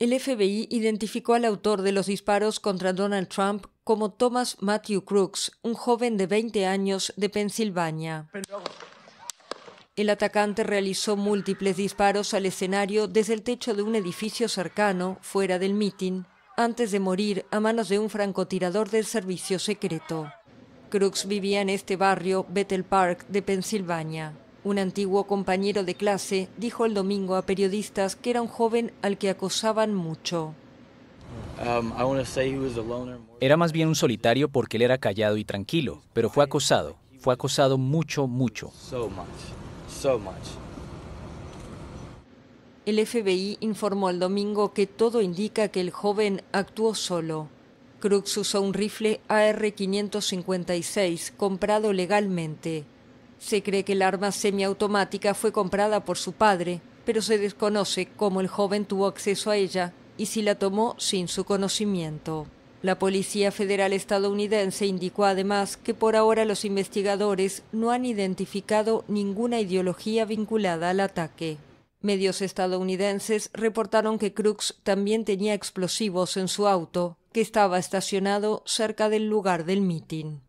El FBI identificó al autor de los disparos contra Donald Trump como Thomas Matthew Crooks, un joven de 20 años de Pensilvania. El atacante realizó múltiples disparos al escenario desde el techo de un edificio cercano, fuera del mitin, antes de morir a manos de un francotirador del servicio secreto. Crooks vivía en este barrio, Bethel Park, de Pensilvania. Un antiguo compañero de clase dijo el domingo a periodistas que era un joven al que acosaban mucho. Um, era más bien un solitario porque él era callado y tranquilo, pero fue acosado, fue acosado mucho, mucho. El FBI informó el domingo que todo indica que el joven actuó solo. Crooks usó un rifle AR-556 comprado legalmente. Se cree que el arma semiautomática fue comprada por su padre, pero se desconoce cómo el joven tuvo acceso a ella y si la tomó sin su conocimiento. La Policía Federal estadounidense indicó además que por ahora los investigadores no han identificado ninguna ideología vinculada al ataque. Medios estadounidenses reportaron que Crooks también tenía explosivos en su auto, que estaba estacionado cerca del lugar del mitin.